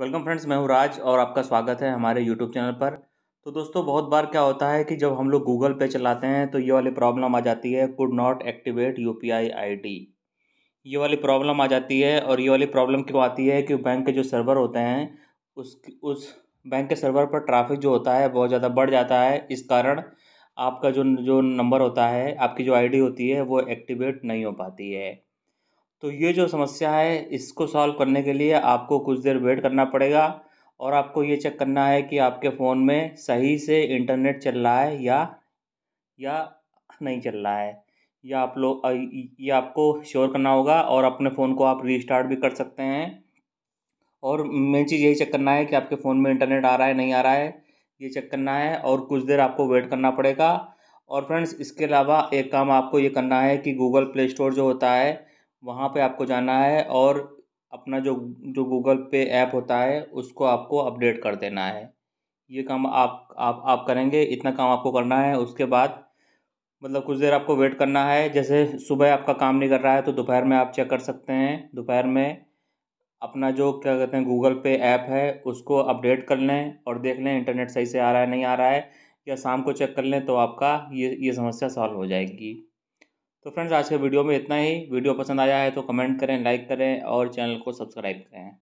welcome friends मैं हूं राज और आपका स्वागत है हमारे यूट्यूब चैनल पर तो दोस्तों बहुत बार क्या होता है कि जब हम लोग गूगल पे चलाते हैं तो ये वाली प्रॉब्लम आ जाती है could not activate U P I I D ये वाली प्रॉब्लम आ जाती है और ये वाली प्रॉब्लम क्यों आती है कि बैंक के जो सर्वर होते हैं उस उस बैंक के सर्वर पर ट्रैफिक जो होता है बहुत ज़्यादा बढ़ जाता है इस कारण आपका जो जो नंबर होता है आपकी जो आईडी होती है वो एक्टिवेट नहीं हो पाती है तो ये जो समस्या है इसको सॉल्व करने के लिए आपको कुछ देर वेट करना पड़ेगा और आपको ये चेक करना है कि आपके फ़ोन में सही से इंटरनेट चल रहा है या या नहीं चल रहा है या आप लोग ये आपको श्योर करना होगा और अपने फ़ोन को आप रीस्टार्ट भी कर सकते हैं और मेन चीज़ यही चेक करना है कि आपके फ़ोन में इंटरनेट आ रहा है नहीं आ रहा है ये चेक करना है और कुछ देर आपको वेट करना पड़ेगा और फ्रेंड्स इसके अलावा एक काम आपको ये करना है कि गूगल प्ले स्टोर जो होता है वहाँ पे आपको जाना है और अपना जो जो गूगल पे ऐप होता है उसको आपको अपडेट कर देना है ये काम आप आप आप करेंगे इतना काम आपको करना है उसके बाद मतलब कुछ देर आपको वेट करना है जैसे सुबह आपका काम नहीं कर रहा है तो दोपहर में आप चेक कर सकते हैं दोपहर में अपना जो क्या कहते हैं गूगल पे ऐप है उसको अपडेट कर लें और देख लें इंटरनेट सही से आ रहा है नहीं आ रहा है या शाम को चेक कर लें तो आपका ये ये समस्या सॉल्व हो जाएगी तो फ्रेंड्स आज के वीडियो में इतना ही वीडियो पसंद आया है तो कमेंट करें लाइक करें और चैनल को सब्सक्राइब करें